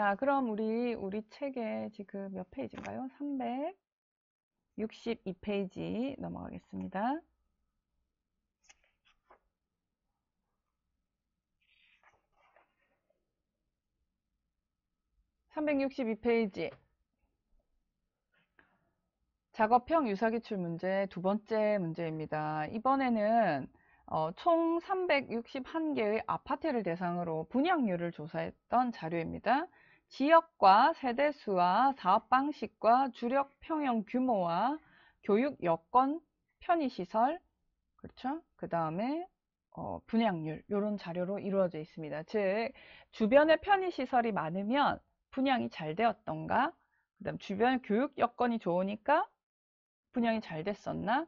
자, 그럼 우리 우리 책에 지금 몇 페이지인가요? 362페이지 넘어가겠습니다. 3 6 2 페이지 작업형 유사기출 문제 두 번째 문제입니다. 이번에는 어, 총 361개의 아파트를 대상으로 분양률을 조사했던 자료입니다. 지역과 세대 수와 사업 방식과 주력 평형 규모와 교육 여건 편의 시설 그렇죠? 그 다음에 어, 분양률 이런 자료로 이루어져 있습니다. 즉 주변에 편의 시설이 많으면 분양이 잘 되었던가 그다음 주변 교육 여건이 좋으니까 분양이 잘 됐었나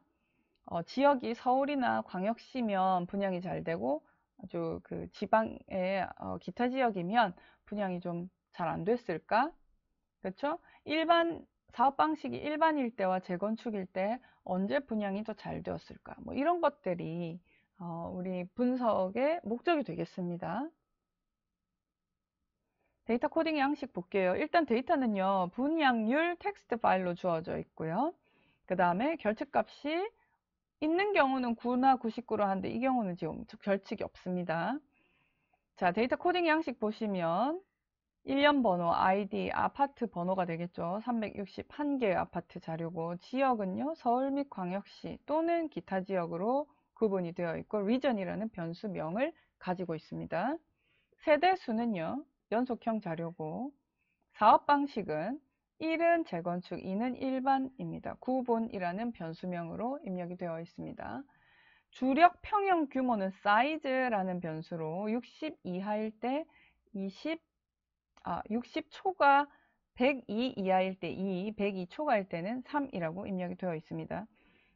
어, 지역이 서울이나 광역시면 분양이 잘 되고 아주 그 지방의 어, 기타 지역이면 분양이 좀 잘안 됐을까? 그렇죠? 일반 사업 방식이 일반일 때와 재건축일 때 언제 분양이 더 잘 되었을까? 뭐 이런 것들이 어, 우리 분석의 목적이 되겠습니다. 데이터 코딩 양식 볼게요. 일단 데이터는요. 분양률 텍스트 파일로 주어져 있고요. 그 다음에 결측값이 있는 경우는 9나 99로 하는데 이 경우는 지금 결측이 없습니다. 자 데이터 코딩 양식 보시면 1년 번호, 아이디, 아파트 번호가 되겠죠. 3 6 1개 아파트 자료고 지역은요. 서울 및 광역시 또는 기타 지역으로 구분이 되어 있고 리전이라는 변수명을 가지고 있습니다. 세대 수는요. 연속형 자료고 사업 방식은 1은 재건축, 2는 일반입니다. 구분이라는 변수명으로 입력이 되어 있습니다. 주력 평형 규모는 사이즈라는 변수로 60 이하일 때20 아, 60초가 102 이하일 때 2, 102초가일 때는 3이라고 입력이 되어 있습니다.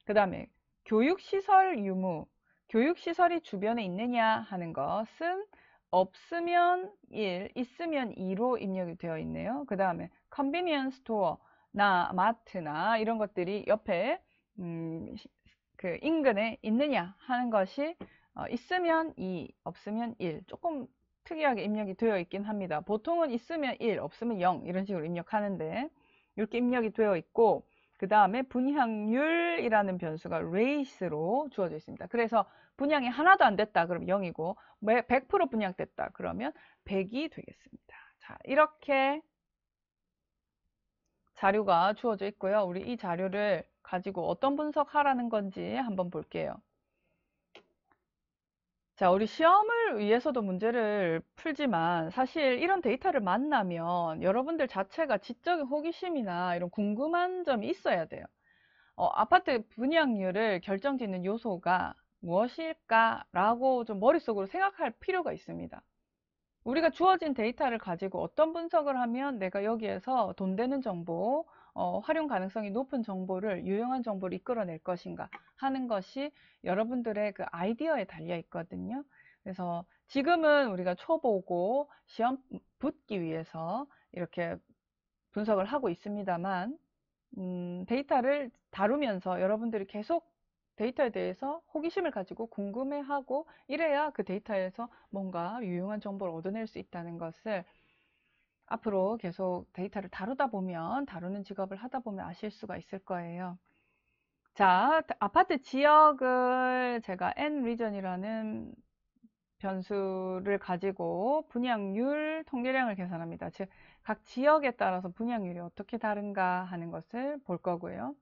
그 다음에 교육시설 유무, 교육시설이 주변에 있느냐 하는 것은 없으면 1, 있으면 2로 입력이 되어 있네요. 그 다음에 컨비니언스 스토어, 나 마트나 이런 것들이 옆에 음, 그 인근에 있느냐 하는 것이 어, 있으면 2, 없으면 1, 조금 특이하게 입력이 되어 있긴 합니다. 보통은 있으면 1, 없으면 0 이런 식으로 입력하는데 이렇게 입력이 되어 있고 그 다음에 분향률이라는 변수가 레이스로 주어져 있습니다. 그래서 분향이 하나도 안 됐다 그럼 0이고 100%분향됐다 그러면 100이 되겠습니다. 자 이렇게 자료가 주어져 있고요. 우리 이 자료를 가지고 어떤 분석하라는 건지 한번 볼게요. 자, 우리 시험을 위해서도 문제를 풀지만 사실 이런 데이터를 만나면 여러분들 자체가 지적인 호기심이나 이런 궁금한 점이 있어야 돼요. 어, 아파트 분양률을 결정짓는 요소가 무엇일까라고 좀 머릿속으로 생각할 필요가 있습니다. 우리가 주어진 데이터를 가지고 어떤 분석을 하면 내가 여기에서 돈 되는 정보, 어, 활용 가능성이 높은 정보를 유용한 정보를 이끌어낼 것인가 하는 것이 여러분들의 그 아이디어에 달려 있거든요. 그래서 지금은 우리가 초보고 시험 붙기 위해서 이렇게 분석을 하고 있습니다만 음, 데이터를 다루면서 여러분들이 계속 데이터에 대해서 호기심을 가지고 궁금해하고 이래야 그 데이터에서 뭔가 유용한 정보를 얻어낼 수 있다는 것을 앞으로 계속 데이터를 다루다 보면 다루는 직업을 하다 보면 아실 수가 있을 거예요. 자, 아파트 지역을 제가 n 리전이라는 변수를 가지고 분양률 통계량을 계산합니다. 즉, 각 지역에 따라서 분양률이 어떻게 다른가 하는 것을 볼 거고요.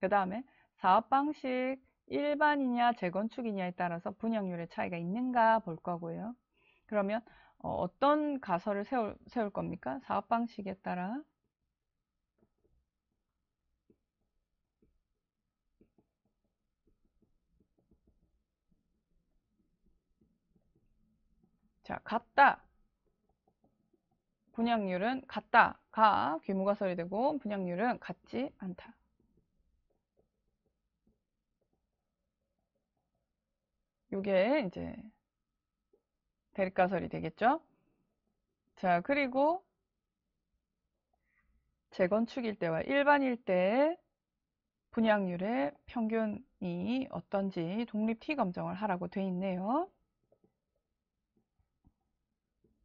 그 다음에 사업 방식, 일반이냐 재건축이냐에 따라서 분양률의 차이가 있는가 볼 거고요. 그러면 어, 떤 가설을 세울, 세울 겁니까? 사업 방식에 따라 자, 같다. 분양률은 같다. 가 규모가설이 되고 분양률은 같지 않다. 이게 이제 대립가설이 되겠죠? 자, 그리고 재건축일 때와 일반일 때의 분양률의 평균이 어떤지 독립 티 검정을 하라고 돼 있네요.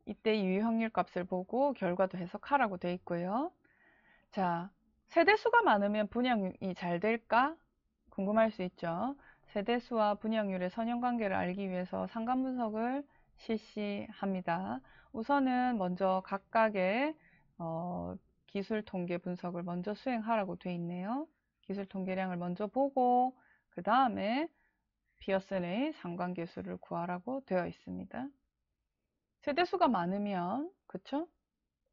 이때 유효 확률 값을 보고 결과도 해석하라고 돼 있고요. 자, 세대수가 많으면 분양이 잘 될까? 궁금할 수 있죠. 세대수와 분양률의 선형관계를 알기 위해서 상관분석을 실시합니다. 우선은 먼저 각각의 어, 기술 통계 분석을 먼저 수행하라고 돼 있네요. 기술 통계량을 먼저 보고 그 다음에 비어슨의상관 기술을 구하라고 되어 있습니다. 세대수가 많으면 그쵸?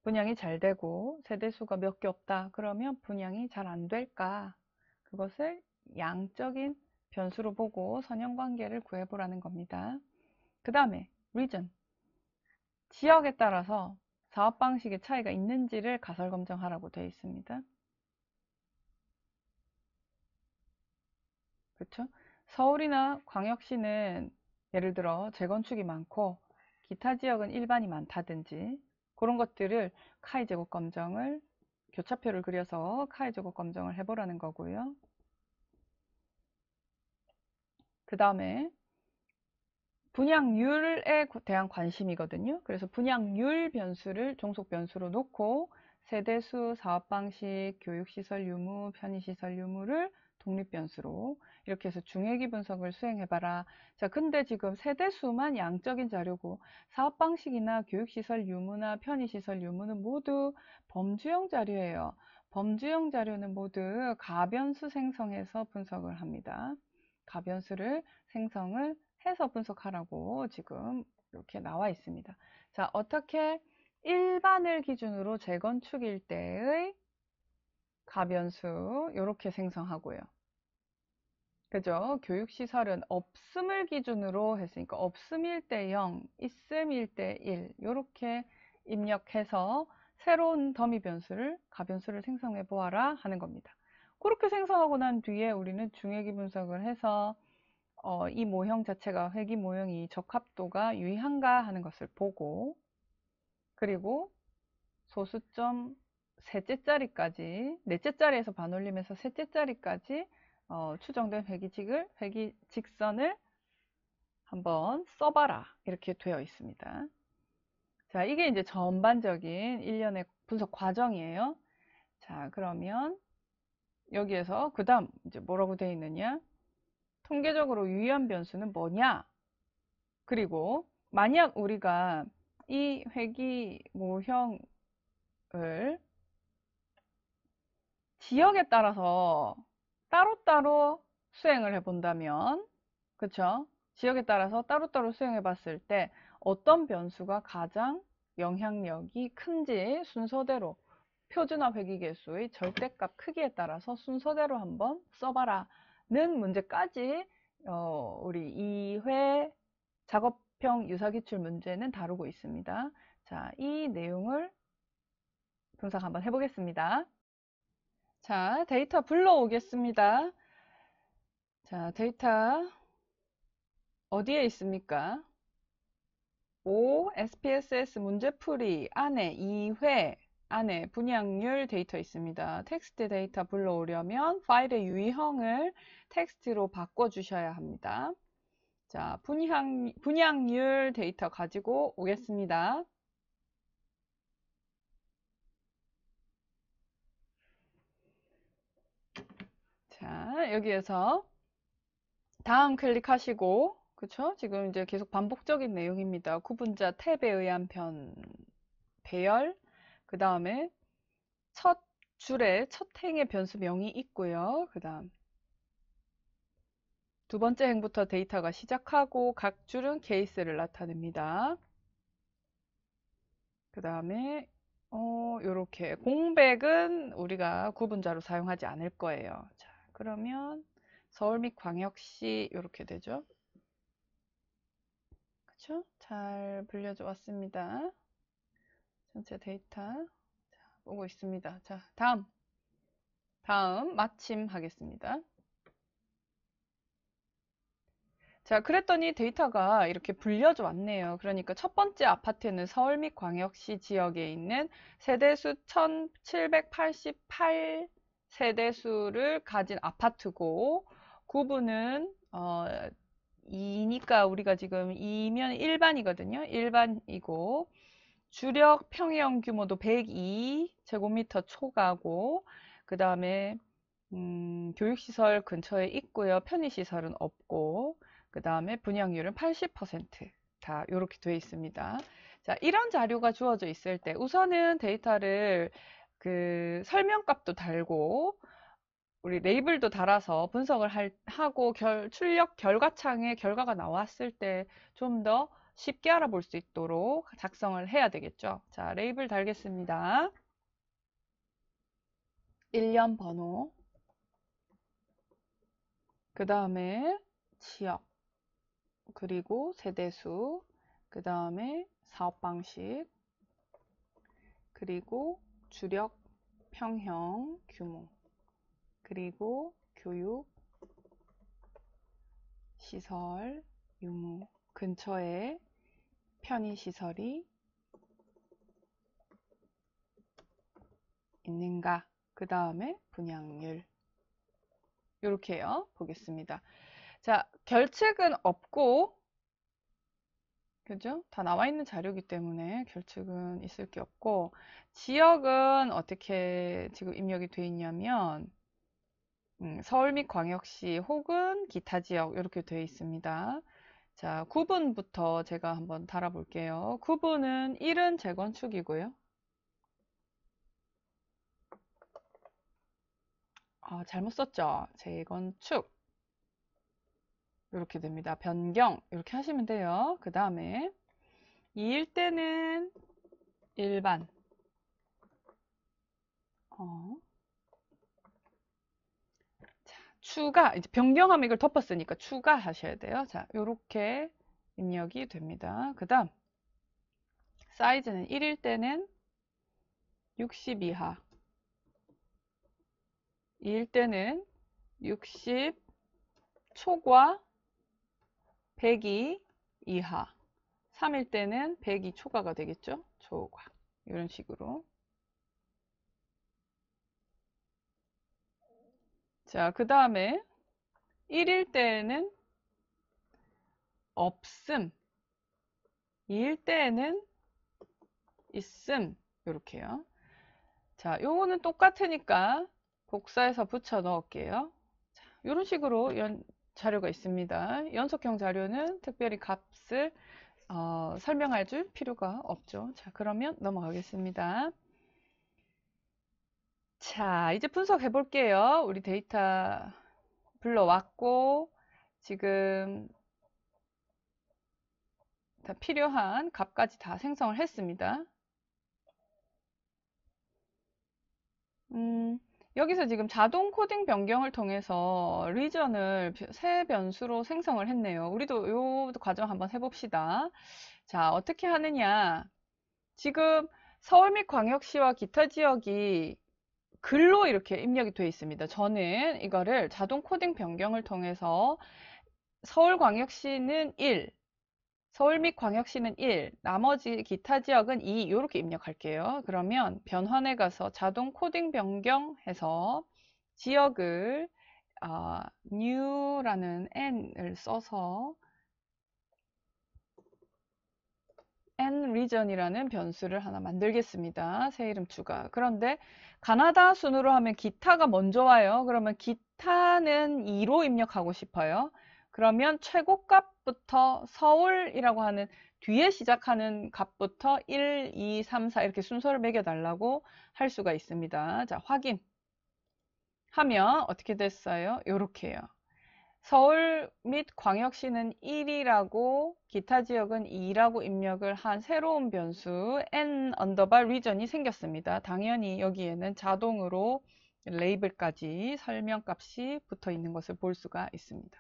분양이 잘 되고 세대수가 몇 개 없다 그러면 분양이 잘 안 될까 그것을 양적인 변수로 보고 선형관계를 구해보라는 겁니다. 그 다음에 region, 지역에 따라서 사업 방식의 차이가 있는지를 가설 검증하라고 되어 있습니다. 그렇죠? 서울이나 광역시는 예를 들어 재건축이 많고 기타 지역은 일반이 많다든지 그런 것들을 카이 제곱 검정을 교차표를 그려서 카이 제곱 검정을 해보라는 거고요. 그 다음에 분양률에 대한 관심이거든요. 그래서 분양률 변수를 종속 변수로 놓고 세대수, 사업 방식, 교육시설 유무, 편의시설 유무를 독립변수로 이렇게 해서 중액이 분석을 수행해봐라. 자, 근데 지금 세대수만 양적인 자료고 사업 방식이나 교육시설 유무나 편의시설 유무는 모두 범주형 자료예요. 범주형 자료는 모두 가변수 생성해서 분석을 합니다. 가변수를 생성을 해서 분석하라고 지금 이렇게 나와 있습니다. 자, 어떻게 일반을 기준으로 재건축일 때의 가변수 이렇게 생성하고요. 그죠? 교육시설은 없음을 기준으로 했으니까 없음일 때 0, 있음일 때 1 이렇게 입력해서 새로운 더미 변수를 가변수를 생성해 보아라 하는 겁니다. 그렇게 생성하고 난 뒤에 우리는 중액이 분석을 해서 어, 이 모형 자체가 회귀 모형이 적합도가 유의한가 하는 것을 보고 그리고 소수점 셋째 자리까지 넷째 자리에서 반올림해서 셋째 자리까지 어, 추정된 회귀직을 회귀 직선을 한번 써봐라 이렇게 되어 있습니다. 자 이게 이제 전반적인 일련의 분석 과정이에요. 자 그러면 여기에서 그 다음 이제 뭐라고 되어 있느냐 통계적으로 유의한 변수는 뭐냐? 그리고 만약 우리가 이회기 모형을 지역에 따라서 따로따로 수행을 해본다면 그쵸? 지역에 따라서 따로따로 수행해 봤을 때 어떤 변수가 가장 영향력이 큰지 순서대로 표준화 회기 개수의 절대값 크기에 따라서 순서대로 한번 써봐라 는 문제까지 어, 우리 2회 작업형 유사기출 문제는 다루고 있습니다. 자, 이 내용을 분석 한번 해보겠습니다. 자, 데이터 불러오겠습니다. 자, 데이터 어디에 있습니까? 5 SPSS 문제풀이 안에 2회 안에 분양률 데이터 있습니다. 텍스트 데이터 불러오려면 파일의 유형을 텍스트로 바꿔주셔야 합니다. 자, 분양, 분양률 데이터 가지고 오겠습니다. 자, 여기에서 다음 클릭하시고, 그쵸? 지금 이제 계속 반복적인 내용입니다. 구분자 탭에 의한 변, 배열, 그 다음에 첫 줄에 첫 행의 변수명이 있고요. 그 다음 두 번째 행부터 데이터가 시작하고 각 줄은 케이스를 나타냅니다. 그 다음에 어, 요렇게 공백은 우리가 구분자로 사용하지 않을 거예요. 자, 그러면 서울 및 광역시 요렇게 되죠. 그쵸? 잘불려져 왔습니다. 전체 데이터 자, 오고 있습니다. 자, 다음. 다음 마침 하겠습니다. 자, 그랬더니 데이터가 이렇게 불려져 왔네요. 그러니까 첫 번째 아파트는 서울 및 광역시 지역에 있는 세대수 1788 세대수를 가진 아파트고 구분은 어, 2니까 우리가 지금 2면 일반이거든요. 일반이고 주력 평형 규모도 102제곱미터 초과고 그 다음에 음, 교육시설 근처에 있고요. 편의시설은 없고 그 다음에 분양률은 80%다 이렇게 되어 있습니다. 자 이런 자료가 주어져 있을 때 우선은 데이터를 그 설명값도 달고 우리 레이블도 달아서 분석을 할, 하고 결, 출력 결과창에 결과가 나왔을 때 좀더 쉽게 알아볼 수 있도록 작성을 해야 되겠죠. 자, 레이블 달겠습니다. 1년 번호 그 다음에 지역 그리고 세대수 그 다음에 사업 방식 그리고 주력 평형 규모 그리고 교육 시설 유무 근처에 편의시설이 있는가 그 다음에 분양률 이렇게요 보겠습니다 자 결책은 없고 그죠? 다 나와 있는 자료이기 때문에 결측은 있을 게 없고 지역은 어떻게 지금 입력이 돼 있냐면 음, 서울 및 광역시 혹은 기타 지역 이렇게 되어 있습니다. 자, 구분부터 제가 한번 달아볼게요. 구분은 1은 재건축이고요. 아, 잘못 썼죠? 재건축. 이렇게 됩니다. 변경. 이렇게 하시면 돼요. 그 다음에 2일 때는 일반. 어, 추가 이제 변경함 이걸 덮었으니까 추가하셔야 돼요. 자, 요렇게 입력이 됩니다. 그다음 사이즈는 1일 때는 60 이하 2일 때는 60 초과 102 이하 3일 때는 102 초과가 되겠죠? 초과 이런 식으로 자, 그 다음에 1일 때에는 없음, 2일 때에는 있음, 이렇게요 자, 요거는 똑같으니까 복사해서 붙여 넣을게요. 자, 요런 식으로 연, 자료가 있습니다. 연속형 자료는 특별히 값을 어, 설명할 줄 필요가 없죠. 자, 그러면 넘어가겠습니다. 자, 이제 분석해 볼게요. 우리 데이터 불러왔고, 지금 다 필요한 값까지 다 생성을 했습니다. 음, 여기서 지금 자동 코딩 변경을 통해서 리전을 새 변수로 생성을 했네요. 우리도 이 과정 한번 해봅시다. 자, 어떻게 하느냐. 지금 서울 및 광역시와 기타 지역이 글로 이렇게 입력이 되어 있습니다. 저는 이거를 자동 코딩 변경을 통해서 서울광역시는 1, 서울 및 광역시는 1, 나머지 기타 지역은 2 이렇게 입력할게요. 그러면 변환에 가서 자동 코딩 변경해서 지역을 아, new라는 n을 써서 nregion이라는 변수를 하나 만들겠습니다. 새 이름 추가. 그런데 가나다 순으로 하면 기타가 먼저 와요. 그러면 기타는 2로 입력하고 싶어요. 그러면 최고값부터 서울이라고 하는 뒤에 시작하는 값부터 1, 2, 3, 4 이렇게 순서를 매겨달라고 할 수가 있습니다. 자, 확인. 하면 어떻게 됐어요? 요렇게요. 서울 및 광역시는 1이라고 기타 지역은 2라고 입력을 한 새로운 변수 n 언더바 리전이 생겼습니다. 당연히 여기에는 자동으로 레이블까지 설명값이 붙어 있는 것을 볼 수가 있습니다.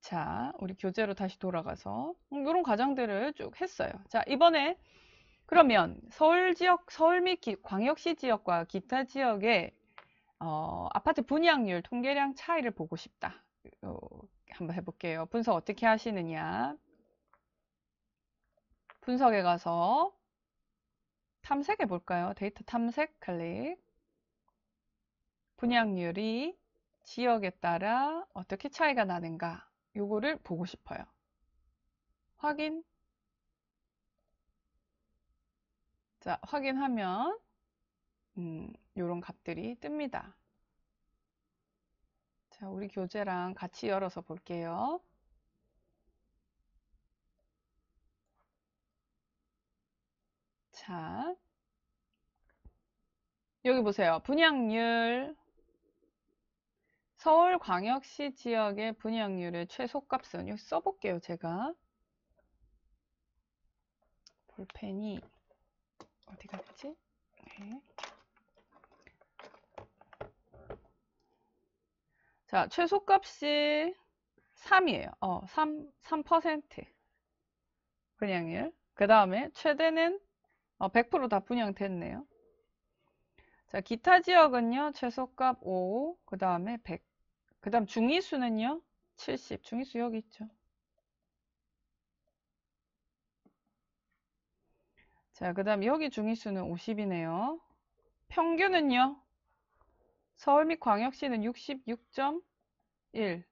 자, 우리 교재로 다시 돌아가서 이런 음, 과정들을 쭉 했어요. 자, 이번에 그러면 서울 지역, 서울 및 광역시 지역과 기타 지역의 어, 아파트 분양률 통계량 차이를 보고 싶다. 어, 한번 해볼게요. 분석 어떻게 하시느냐. 분석에 가서 탐색해 볼까요? 데이터 탐색 클릭. 분양률이 지역에 따라 어떻게 차이가 나는가. 요거를 보고 싶어요. 확인. 자, 확인하면 음, 이런 값들이 뜹니다. 자, 우리 교재랑 같이 열어서 볼게요. 자, 여기 보세요. 분양률. 서울광역시 지역의 분양률의 최소값은 여기 써볼게요. 제가 볼펜이 어디 갔지? 네. 자, 최소값이 3이에요. 어, 3, 3% 분양률. 그 다음에 최대는 100%다 어, 분양됐네요. 자, 기타 지역은요, 최소값 5, 그 다음에 100. 그 다음 중위수는요, 70. 중위수 여기 있죠. 자, 그 다음 여기 중위수는 50이네요. 평균은요, 서울 및 광역시는 66.1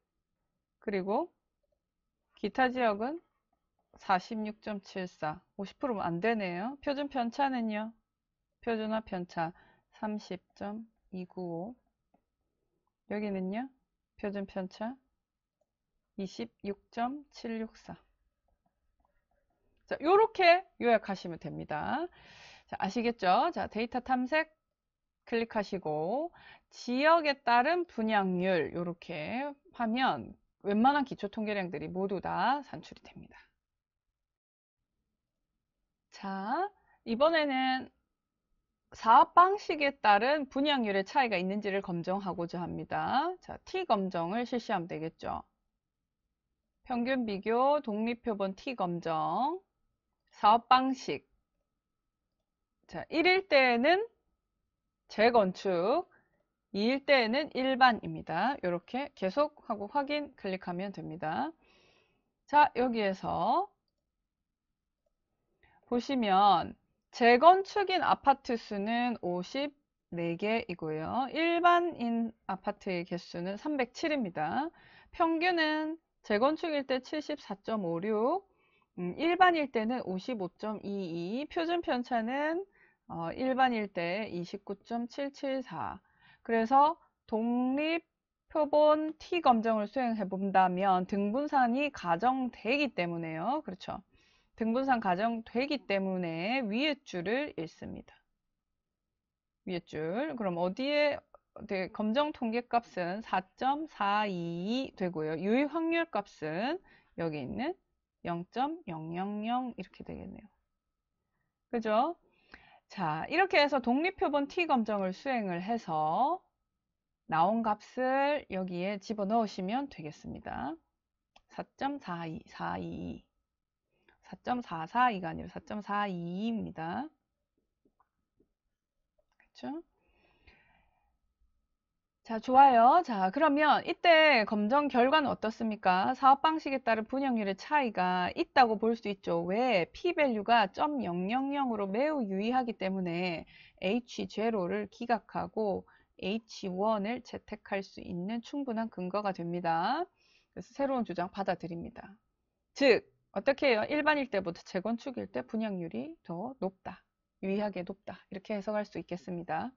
그리고 기타 지역은 46.74 50%면 안 되네요. 표준 편차는요. 표준화 편차 30.295 여기는요. 표준 편차 26.764 자, 요렇게 요약하시면 됩니다. 자, 아시겠죠? 자, 데이터 탐색 클릭하시고 지역에 따른 분양률 이렇게 하면 웬만한 기초 통계량들이 모두 다 산출이 됩니다. 자, 이번에는 사업 방식에 따른 분양률의 차이가 있는지를 검정하고자 합니다. 자, T 검정을 실시하면 되겠죠. 평균 비교, 독립표본 T 검정, 사업 방식. 자, 1일 때에는 재건축 2일 때에는 일반입니다. 이렇게 계속하고 확인 클릭하면 됩니다. 자, 여기에서 보시면 재건축인 아파트 수는 54개이고요. 일반인 아파트의 개수는 307입니다. 평균은 재건축일 때 74.56, 음, 일반일 때는 55.22, 표준 편차는 어, 일반일 때29.774 그래서 독립 표본 T 검정을 수행해 본다면 등분산이 가정되기 때문에요. 그렇죠. 등분산 가정되기 때문에 위에 줄을 읽습니다. 위에 줄. 그럼 어디에 네, 검정 통계값은 4.422 되고요. 유의 확률 값은 여기 있는 0.000 이렇게 되겠네요. 그죠? 자, 이렇게 해서 독립표본 t 검정을 수행을 해서 나온 값을 여기에 집어넣으시면 되겠습니다. 4.42, 2 4.442가 아니라 4.422입니다. 그렇죠? 자, 좋아요. 자, 그러면 이때 검정 결과는 어떻습니까? 사업 방식에 따른 분양률의 차이가 있다고 볼 수 있죠. 왜? P-value가 0.000으로 매우 유의하기 때문에 H0를 기각하고 H1을 채택할 수 있는 충분한 근거가 됩니다. 그래서 새로운 주장 받아들입니다. 즉, 어떻게 해요? 일반일 때부터 재건축일 때 분양률이 더 높다. 유의하게 높다. 이렇게 해석할 수 있겠습니다.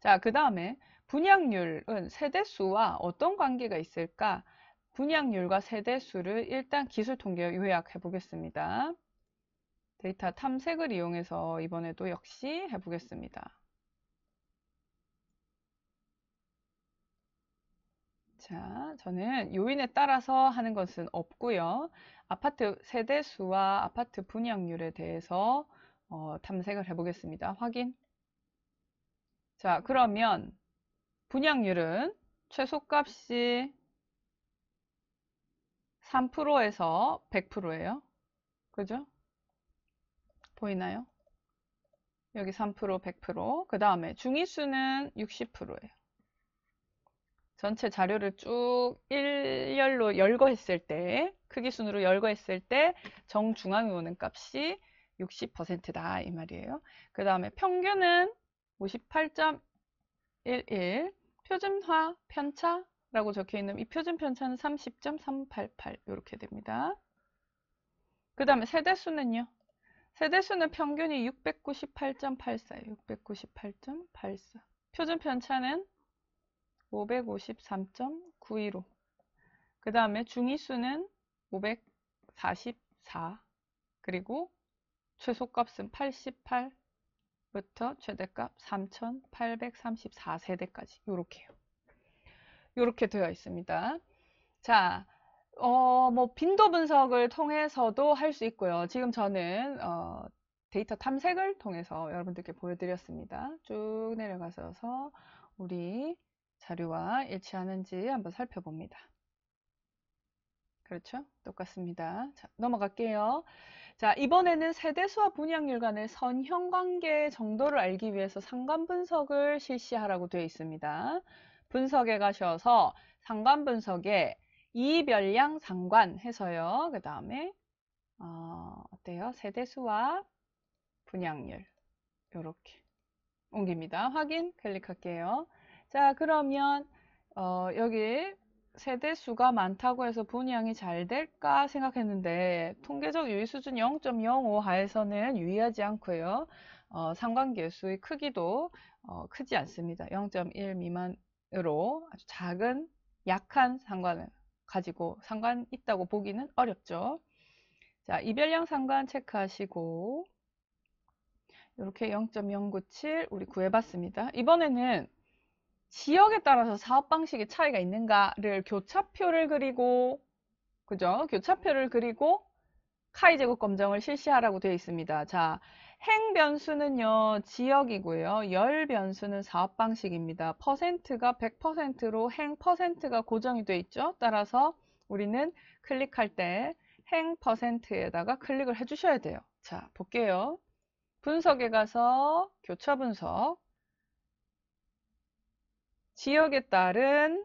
자, 그 다음에 분양률은 세대수와 어떤 관계가 있을까? 분양률과 세대수를 일단 기술 통계에 요약해 보겠습니다. 데이터 탐색을 이용해서 이번에도 역시 해보겠습니다. 자, 저는 요인에 따라서 하는 것은 없고요. 아파트 세대수와 아파트 분양률에 대해서 어, 탐색을 해보겠습니다. 확인. 자, 그러면 분양률은 최소값이 3%에서 100%예요. 그죠? 보이나요? 여기 3%, 100%. 그 다음에 중위수는 60%예요. 전체 자료를 쭉 일렬로 열거했을 때, 크기 순으로 열거했을 때 정중앙에 오는 값이 60%다 이 말이에요. 그 다음에 평균은 58.11 표준화 편차라고 적혀 있는 이 표준 편차는 30.388 이렇게 됩니다. 그 다음에 세대수는요. 세대수는 평균이 698.84예요. 698.84. 표준 편차는 553.915. 그 다음에 중위수는 544. 그리고 최소값은 88. 부터 최대값 3834세대까지 요렇게요. 요렇게 되어 있습니다. 자, 어, 뭐 빈도 분석을 통해서도 할 수 있고요. 지금 저는 어, 데이터 탐색을 통해서 여러분들께 보여드렸습니다. 쭉 내려가셔서 우리 자료와 일치하는지 한번 살펴봅니다. 그렇죠? 똑같습니다. 자, 넘어갈게요. 자, 이번에는 세대수와 분양률 간의 선형관계 정도를 알기 위해서 상관분석을 실시하라고 되어 있습니다. 분석에 가셔서 상관분석에 이별량 상관 해서요. 그 다음에 어, 어때요? 세대수와 분양률 이렇게 옮깁니다. 확인 클릭할게요. 자, 그러면 어, 여기 세대 수가 많다고 해서 분양이 잘 될까 생각했는데 통계적 유의 수준 0.05 하에서는 유의하지 않고요. 어, 상관계수의 크기도 어, 크지 않습니다. 0.1 미만으로 아주 작은 약한 상관을 가지고 상관 있다고 보기는 어렵죠. 자, 이별량 상관 체크하시고 이렇게 0.097 우리 구해봤습니다. 이번에는 지역에 따라서 사업 방식의 차이가 있는가를 교차표를 그리고 그죠? 교차표를 그리고 카이 제곱 검정을 실시하라고 되어 있습니다. 자, 행 변수는요. 지역이고요. 열 변수는 사업 방식입니다. 퍼센트가 100%로 행 퍼센트가 고정이 되어 있죠. 따라서 우리는 클릭할 때 행 퍼센트에다가 클릭을 해 주셔야 돼요. 자, 볼게요. 분석에 가서 교차 분석 지역에 따른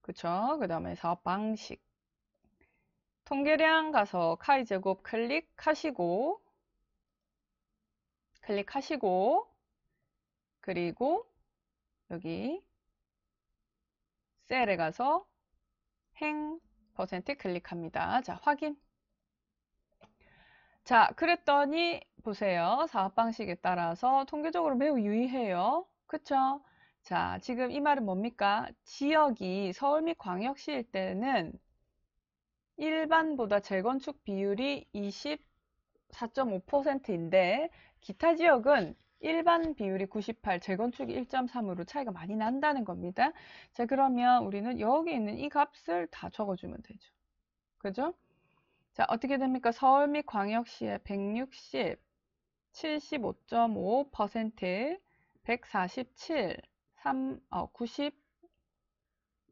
그쵸 그 다음에 사업 방식 통계량 가서 카이 제곱 클릭하시고 클릭하시고 그리고 여기 셀에 가서 행 퍼센트 클릭합니다. 자, 확인. 자, 그랬더니 보세요. 사업 방식에 따라서 통계적으로 매우 유의해요. 그쵸? 자, 지금 이 말은 뭡니까? 지역이 서울 및 광역시일 때는 일반보다 재건축 비율이 24.5%인데 기타 지역은 일반 비율이 98, 재건축이 1.3으로 차이가 많이 난다는 겁니다. 자, 그러면 우리는 여기 있는 이 값을 다 적어주면 되죠. 그죠? 자, 어떻게 됩니까? 서울 및 광역시의 160, 75.5%, 147, 3, 어,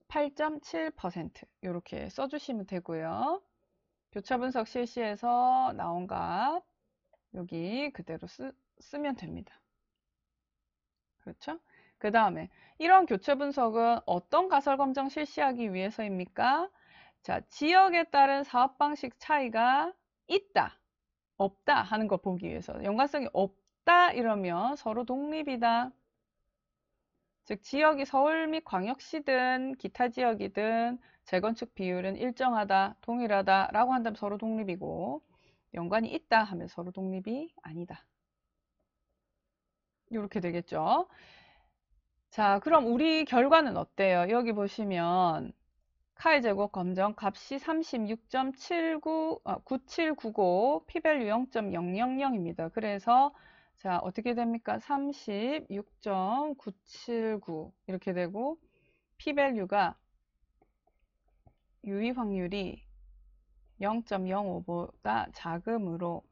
98.7% 이렇게 써주시면 되고요. 교차 분석 실시해서 나온 값 여기 그대로 쓰, 쓰면 됩니다. 그렇죠? 그 다음에 이런 교차 분석은 어떤 가설 검정 실시하기 위해서입니까? 자, 지역에 따른 사업 방식 차이가 있다, 없다 하는 거 보기 위해서 연관성이 없다 이러면 서로 독립이다. 즉 지역이 서울 및 광역시든 기타 지역이든 재건축 비율은 일정하다, 동일하다 라고 한다면 서로 독립이고 연관이 있다 하면 서로 독립이 아니다. 이렇게 되겠죠. 자 그럼 우리 결과는 어때요? 여기 보시면 카이 제곱 검정 값이 36.79, 아, 9 7 9 9 피밸류 0.000입니다. 그래서 자, 어떻게 됩니까? 36.979 이렇게 되고 P밸류가 유의 확률이 0.05보다 작음으로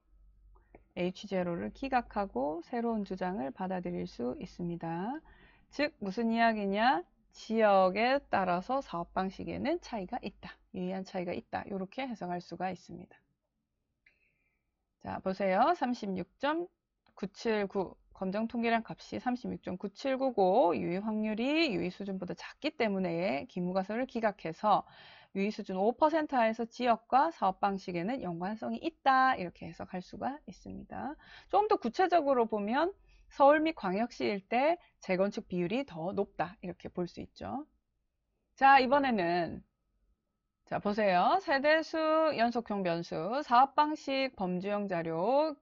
H0를 기각하고 새로운 주장을 받아들일 수 있습니다. 즉 무슨 이야기냐? 지역에 따라서 사업 방식에는 차이가 있다. 유의한 차이가 있다. 이렇게 해석할 수가 있습니다. 자, 보세요. 36. 979 검정 통계량 값이 36.9799고 유의 확률이 유의 수준보다 작기 때문에 기무과세를 기각해서 유의 수준 5% 하에서 지역과 사업 방식에는 연관성이 있다 이렇게 해석할 수가 있습니다. 조금 더 구체적으로 보면 서울 및 광역시일 때 재건축 비율이 더 높다 이렇게 볼 수 있죠. 자 이번에는 자 보세요. 세대수, 연속형 변수, 사업 방식, 범주형 자료,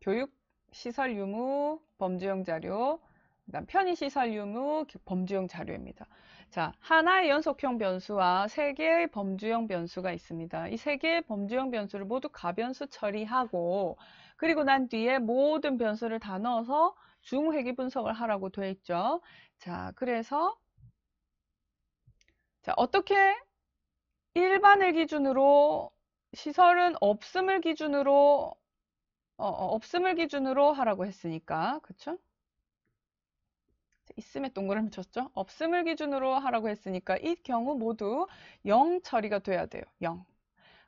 교육 시설 유무 범주형 자료 그다음 편의 시설 유무 범주형 자료입니다. 자, 하나의 연속형 변수와 세 개의 범주형 변수가 있습니다. 이 세 개의 범주형 변수를 모두 가변수 처리하고 그리고 난 뒤에 모든 변수를 다 넣어서 중회기 분석을 하라고 되어 있죠. 자, 그래서 자, 어떻게 일반을 기준으로 시설은 없음을 기준으로 어, 어, 없음을 기준으로 하라고 했으니까 그쵸? 있음에 동그라미 쳤죠? 없음을 기준으로 하라고 했으니까 이 경우 모두 0 처리가 돼야 돼요. 0.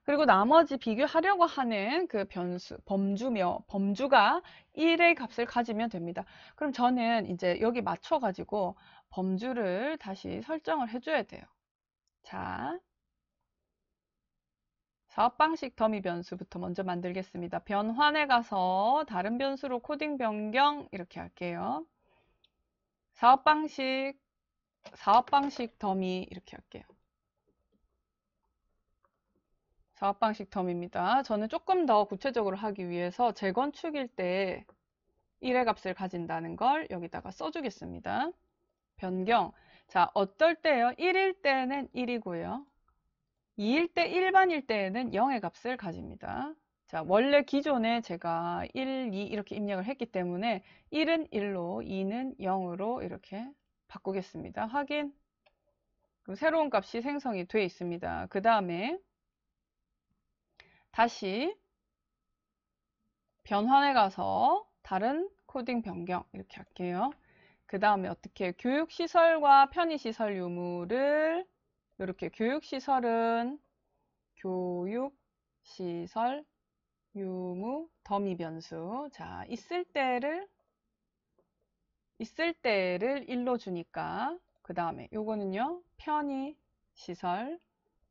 그리고 나머지 비교하려고 하는 그 변수, 범주며, 범주가 1의 값을 가지면 됩니다. 그럼 저는 이제 여기 맞춰가지고 범주를 다시 설정을 해줘야 돼요. 자, 사업 방식 더미 변수부터 먼저 만들겠습니다. 변환에 가서 다른 변수로 코딩 변경 이렇게 할게요. 사업 방식, 사업 방식 더미 이렇게 할게요. 사업 방식 덤입니다. 저는 조금 더 구체적으로 하기 위해서 재건축일 때 1의 값을 가진다는 걸 여기다가 써주겠습니다. 변경. 자, 어떨 때요? 1일 때는 1이고요. 2일 때 일반일 때에는 0의 값을 가집니다. 자, 원래 기존에 제가 1, 2 이렇게 입력을 했기 때문에 1은 1로, 2는 0으로 이렇게 바꾸겠습니다. 확인. 그럼 새로운 값이 생성이 되어 있습니다. 그 다음에 다시 변환에 가서 다른 코딩 변경 이렇게 할게요. 그 다음에 어떻게 교육시설과 편의시설 유무를 이렇게 교육시설은 교육, 시설, 유무, 더미 변수. 자, 있을 때를 있을 때를 1로 주니까 그 다음에 요거는요. 편의, 시설,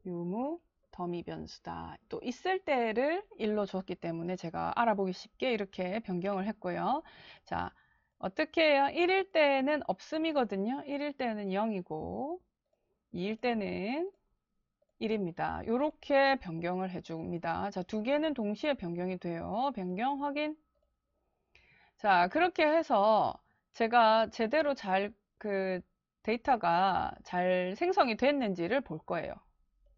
유무, 더미 변수다. 또 있을 때를 일로 줬기 때문에 제가 알아보기 쉽게 이렇게 변경을 했고요. 자, 어떻게 해요? 1일 때는 없음이거든요. 1일 때는 0이고 2일 때는 1입니다. 이렇게 변경을 해줍니다. 자, 두 개는 동시에 변경이 돼요. 변경 확인. 자, 그렇게 해서 제가 제대로 잘 그 데이터가 잘 생성이 됐는지를 볼 거예요.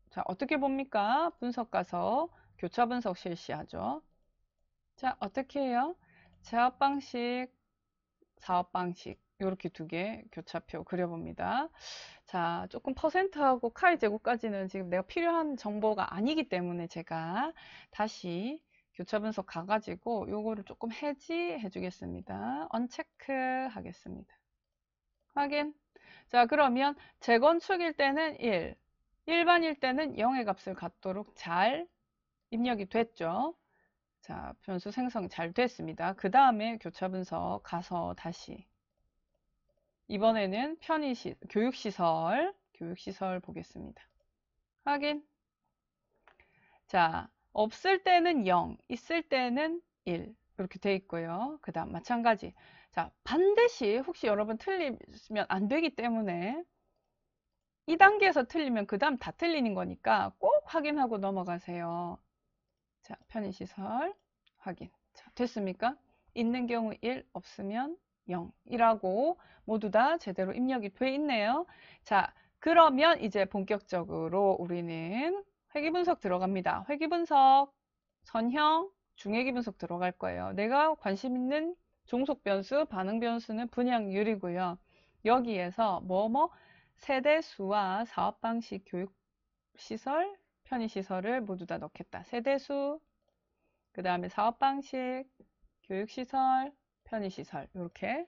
자, 어떻게 봅니까? 분석 가서 교차 분석 실시하죠. 자, 어떻게 해요? 제압 방식, 사업 방식. 이렇게 두 개 교차표 그려봅니다. 자, 조금 퍼센트하고 카이 제곱까지는 지금 내가 필요한 정보가 아니기 때문에 제가 다시 교차 분석 가가지고 요거를 조금 해지해 주겠습니다. 언체크 하겠습니다. 확인. 자, 그러면 재건축일 때는 1, 일반일 때는 0의 값을 갖도록 잘 입력이 됐죠. 자, 변수 생성 잘 됐습니다. 그 다음에 교차 분석 가서 다시 이번에는 편의시 교육시설 교육시설 보겠습니다. 확인. 자, 없을 때는 0, 있을 때는 1 이렇게 돼 있고요. 그 다음 마찬가지. 자, 반드시 혹시 여러분 틀리면 안 되기 때문에 이단계에서 틀리면 그 다음 다 틀리는 거니까 꼭 확인하고 넘어가세요. 자, 편의시설 확인. 자, 됐습니까? 있는 경우 1, 없으면 0이라고 모두 다 제대로 입력이 돼 있네요. 자, 그러면 이제 본격적으로 우리는 회귀분석 들어갑니다. 회귀분석, 선형, 중회귀분석 들어갈 거예요. 내가 관심 있는 종속변수, 반응변수는 분양률이고요. 여기에서 뭐뭐 세대수와 사업방식, 교육시설, 편의시설을 모두 다 넣겠다. 세대수, 그 다음에 사업방식, 교육시설, 편의시설 이렇게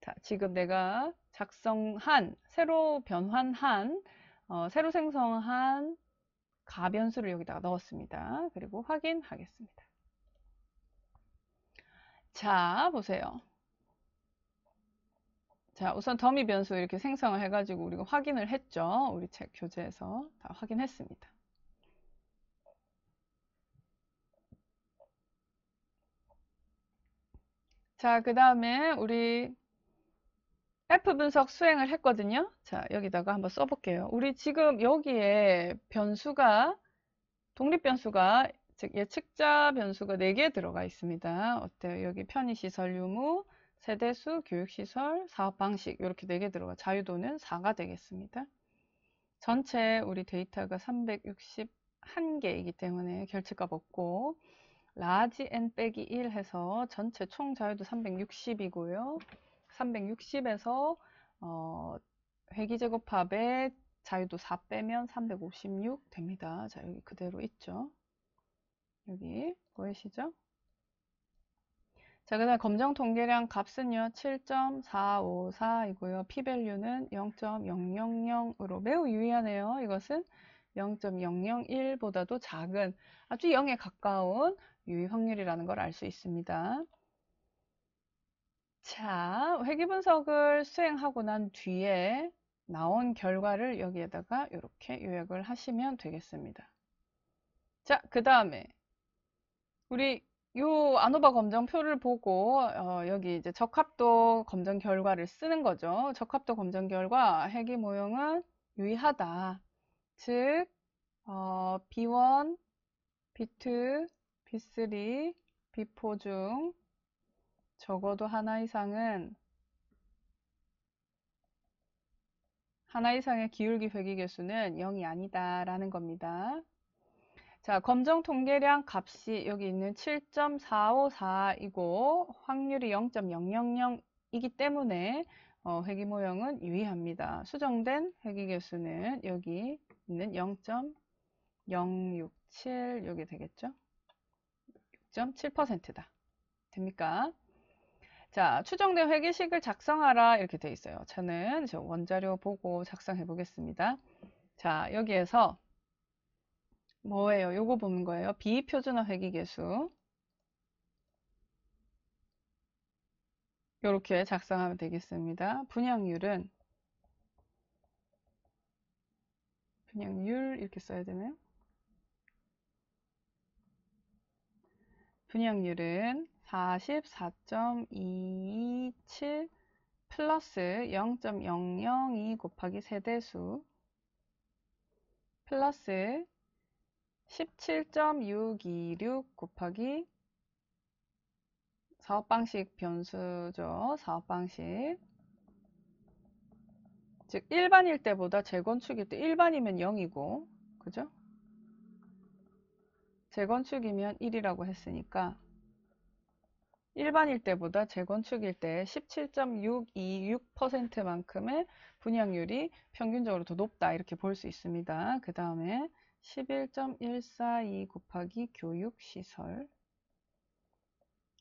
자, 지금 내가 작성한 새로 변환한 어, 새로 생성한 가변수를 여기다가 넣었습니다. 그리고 확인하겠습니다. 자 보세요. 자 우선 더미 변수 이렇게 생성을 해가지고 우리가 확인을 했죠. 우리 책 교재에서 다 확인했습니다. 자, 그 다음에 우리 F 분석 수행을 했거든요. 자, 여기다가 한번 써볼게요. 우리 지금 여기에 변수가, 독립변수가, 즉 예측자 변수가 4개 들어가 있습니다. 어때요? 여기 편의시설 유무, 세대수, 교육시설, 사업방식 이렇게 4개 들어가 자유도는 4가 되겠습니다. 전체 우리 데이터가 361개이기 때문에 결측값 없고 라지 n 빼기 1 해서 전체 총 자유도 360이고요. 360에서 어, 회기제곱합에 자유도 4 빼면 356 됩니다. 자 여기 그대로 있죠. 여기 보이시죠? 자, 그 다음 검정 통계량 값은요, 7.454이고요. P밸류는 0.000으로 매우 유의하네요. 이것은 0.001보다도 작은 아주 0에 가까운 유의 확률이라는 걸 알 수 있습니다. 자, 회귀분석을 수행하고 난 뒤에 나온 결과를 여기에다가 이렇게 요약을 하시면 되겠습니다. 자, 그 다음에 우리 요 아노바 검정표를 보고 어, 여기 이제 적합도 검정 결과를 쓰는 거죠. 적합도 검정 결과 핵의 모형은 유의하다. 즉 어, B1, B2, B3, B4 중 적어도 하나 이상은 하나 이상의 기울기 회귀 개수는 0이 아니다 라는 겁니다. 자, 검정 통계량 값이 여기 있는 7.454이고 확률이 0.000이기 때문에 어, 회귀 모형은 유의합니다. 수정된 회귀 개수는 여기 있는 0.067 여기 되겠죠? 6 7다 됩니까? 자, 추정된 회계식을 작성하라 이렇게 돼 있어요. 저는 원자료 보고 작성해 보겠습니다. 자, 여기에서 뭐예요? 요거 보는 거예요. 비표준화 회계계수. 이렇게 작성하면 되겠습니다. 분양률은 분양률 이렇게 써야 되나요? 분양률은 44.227 플러스 0.002 곱하기 세대수 플러스 17.626 곱하기 사업방식 변수죠. 사업방식 즉 일반일 때보다 재건축일 때 일반이면 0이고 그죠? 재건축이면 1이라고 했으니까 일반일 때보다 재건축일 때 17.626%만큼의 분양률이 평균적으로 더 높다 이렇게 볼 수 있습니다. 그 다음에 11.142 곱하기 교육시설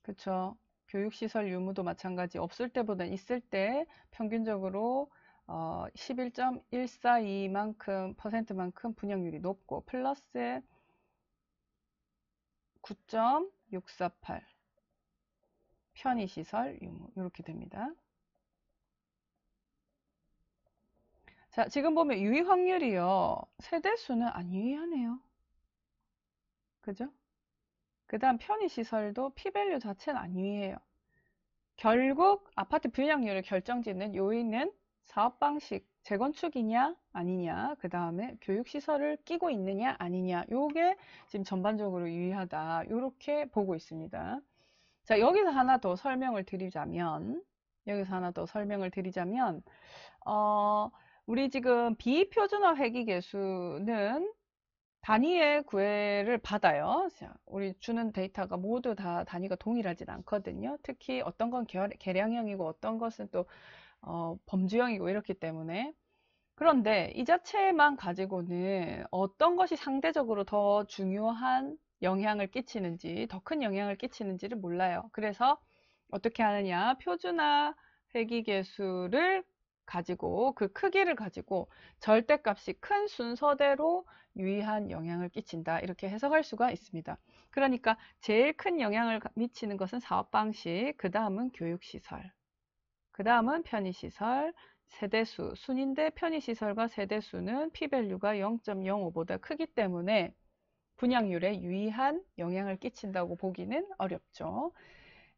그쵸 교육시설 유무도 마찬가지 없을 때보다 있을 때 평균적으로 어, 11.142만큼 퍼센트만큼 분양률이 높고 플러스 9.648 편의시설 유무 이렇게 됩니다. 자, 지금 보면 유의 확률이요. 세대수는 안 유의하네요. 그죠? 그 다음 편의시설도 피밸류 자체는 안 유의해요. 결국 아파트 분양률을 결정짓는 요인은 사업 방식 재건축이냐 아니냐 그 다음에 교육시설을 끼고 있느냐 아니냐 요게 지금 전반적으로 유의하다 이렇게 보고 있습니다 자 여기서 하나 더 설명을 드리자면 여기서 하나 더 설명을 드리자면 어 우리 지금 비표준화 회계 개수는 단위의 구애를 받아요. 우리 주는 데이터가 모두 다 단위가 동일하진 않거든요. 특히 어떤 건 계량형이고 어떤 것은 또 어, 범주형이고 이렇기 때문에 그런데 이 자체만 가지고는 어떤 것이 상대적으로 더 중요한 영향을 끼치는지 더 큰 영향을 끼치는지를 몰라요. 그래서 어떻게 하느냐 표준화 회귀 계수를 가지고 그 크기를 가지고 절대값이 큰 순서대로 유의한 영향을 끼친다 이렇게 해석할 수가 있습니다. 그러니까 제일 큰 영향을 미치는 것은 사업 방식, 그 다음은 교육 시설, 그 다음은 편의시설, 세대수, 순인데 편의시설과 세대수는 P밸류가 0.05보다 크기 때문에 분양률에 유의한 영향을 끼친다고 보기는 어렵죠.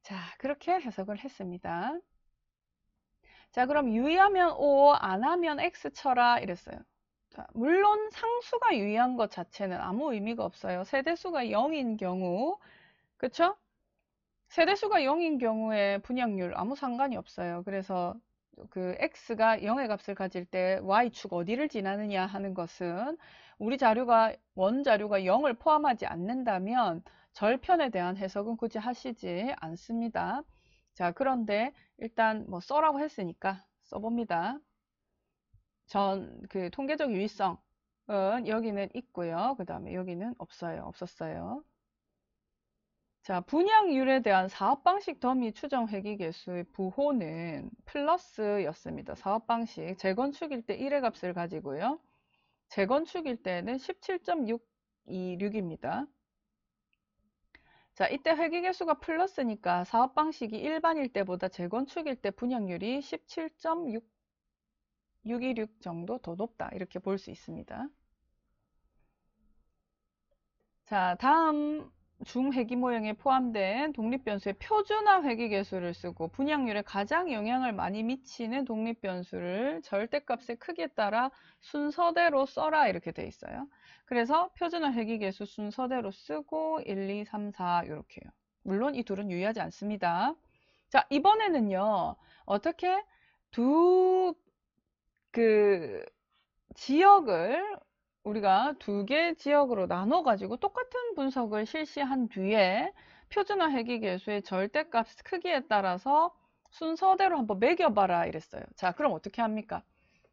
자, 그렇게 해석을 했습니다. 자, 그럼 유의하면 O, 안 하면 X 쳐라 이랬어요. 자, 물론 상수가 유의한 것 자체는 아무 의미가 없어요. 세대수가 0인 경우, 그쵸? 세대수가 0인 경우에 분양률 아무 상관이 없어요. 그래서 그 x가 0의 값을 가질 때 y축 어디를 지나느냐 하는 것은 우리 자료가 원 자료가 0을 포함하지 않는다면 절편에 대한 해석은 굳이 하시지 않습니다. 자 그런데 일단 뭐 써라고 했으니까 써봅니다. 전 그 통계적 유의성은 여기는 있고요. 그 다음에 여기는 없어요. 없었어요. 자, 분양률에 대한 사업방식 더미 추정 회기 개수의 부호는 플러스였습니다. 사업방식, 재건축일 때 1의 값을 가지고요. 재건축일 때는 17.626입니다. 자, 이때 회기 개수가 플러스니까 사업방식이 일반일 때보다 재건축일 때 분양률이 17.626 정도 더 높다. 이렇게 볼 수 있습니다. 자, 다음 중회기 모형에 포함된 독립변수의 표준화 회기 개수를 쓰고 분양률에 가장 영향을 많이 미치는 독립변수를 절대값의 크기에 따라 순서대로 써라 이렇게 돼 있어요. 그래서 표준화 회기 개수 순서대로 쓰고 1, 2, 3, 4 이렇게요. 물론 이 둘은 유의하지 않습니다. 자 이번에는요 어떻게 두 그 지역을 우리가 두 개 지역으로 나눠 가지고 똑같은 분석을 실시한 뒤에 표준화 해기계수의 절대값 크기에 따라서 순서대로 한번 매겨봐라 이랬어요. 자 그럼 어떻게 합니까?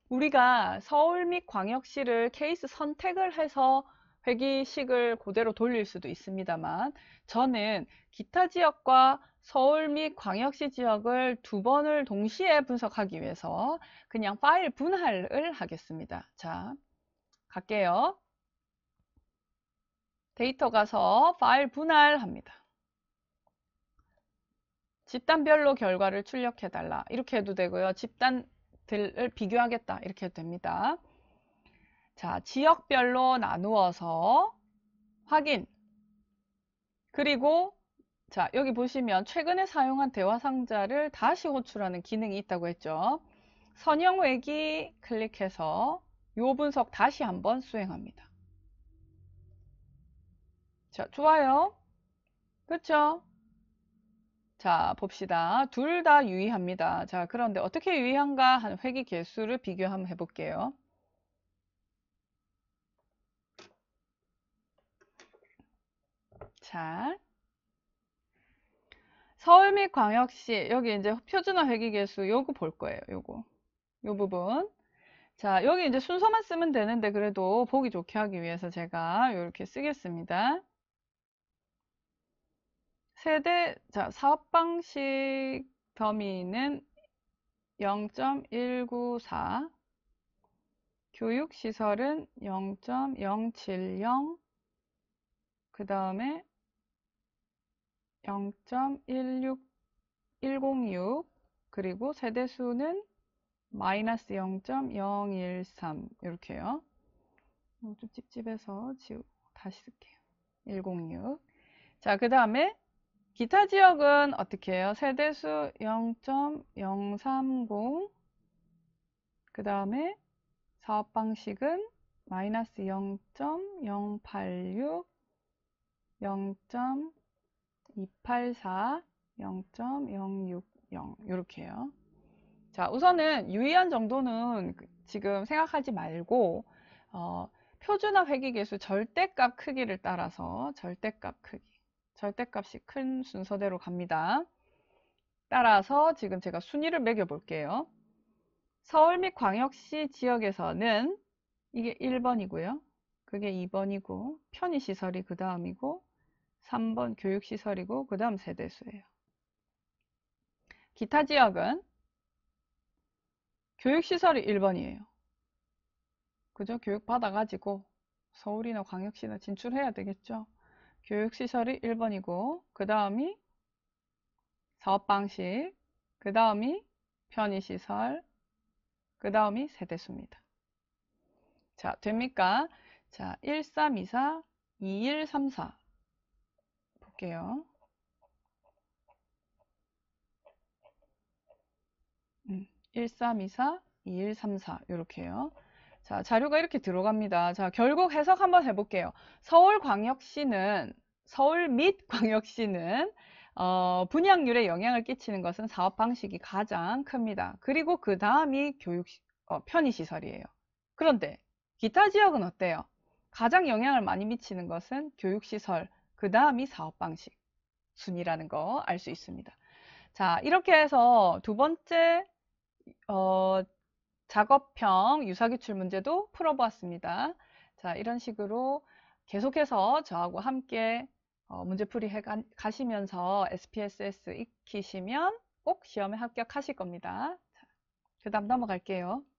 우리가 서울 및 광역시를 케이스 선택을 해서 회기식을 그대로 돌릴 수도 있습니다만 저는 기타 지역과 서울 및 광역시 지역을 두 번을 동시에 분석하기 위해서 그냥 파일 분할을 하겠습니다. 자, 갈게요. 데이터 가서 파일 분할합니다. 집단별로 결과를 출력해달라. 이렇게 해도 되고요. 집단들을 비교하겠다. 이렇게 해도 됩니다. 자, 지역별로 나누어서 확인. 그리고 자, 여기 보시면 최근에 사용한 대화 상자를 다시 호출하는 기능이 있다고 했죠. 선형 외기 클릭해서 요 분석 다시 한번 수행합니다. 자, 좋아요. 그렇죠? 자, 봅시다. 둘 다 유의합니다. 자, 그런데 어떻게 유의한가 한 회기 개수를 비교 한번 해볼게요. 자, 서울 및 광역시 여기 이제 표준화 회기 개수 요거 볼 거예요. 요거. 요 부분. 자, 여기 이제 순서만 쓰면 되는데 그래도 보기 좋게 하기 위해서 제가 이렇게 쓰겠습니다. 세대, 자, 사업 방식 범위는 0.194, 교육시설은 0.070, 그 다음에 0.16106, 그리고 세대수는 마이너스 0.013 이렇게요. 어, 좀 찝찝해서 지우 다시 쓸게요. 106. 자, 그 다음에 기타 지역은 어떻게 해요? 세대수 0.030. 그 다음에 사업 방식은 마이너스 0.086, 0.284, 0.060 이렇게요. 자, 우선은 유의한 정도는 그 지금 생각하지 말고 어, 표준화 회귀계수 절대값 크기를 따라서 절대값 크기, 절대값이 큰 순서대로 갑니다. 따라서 지금 제가 순위를 매겨 볼게요. 서울 및 광역시 지역에서는 이게 1번이고요. 그게 2번이고 편의시설이 그 다음이고 3번 교육시설이고 그 다음 세대수예요. 기타 지역은 교육시설이 1번이에요. 그죠? 교육 받아가지고 서울이나 광역시나 진출해야 되겠죠. 교육시설이 1번이고 그 다음이 사업방식 그 다음이 편의시설 그 다음이 세대수입니다. 자 됩니까? 자 1324, 2134 볼게요. 1324, 2134 이렇게요. 자, 자료가 이렇게 들어갑니다. 자, 결국 해석 한번 해볼게요. 서울광역시는 서울 및 광역시는 어, 분양률에 영향을 끼치는 것은 사업 방식이 가장 큽니다. 그리고 그 다음이 교육 어, 편의시설이에요. 그런데 기타 지역은 어때요? 가장 영향을 많이 미치는 것은 교육시설, 그 다음이 사업 방식 순이라는 거 알 수 있습니다. 자, 이렇게 해서 두 번째 어, 작업형 유사기출 문제도 풀어보았습니다. 자, 이런 식으로 계속해서 저하고 함께 어, 문제풀이 해 가시면서 SPSS 익히시면 꼭 시험에 합격하실 겁니다. 그 다음 넘어갈게요.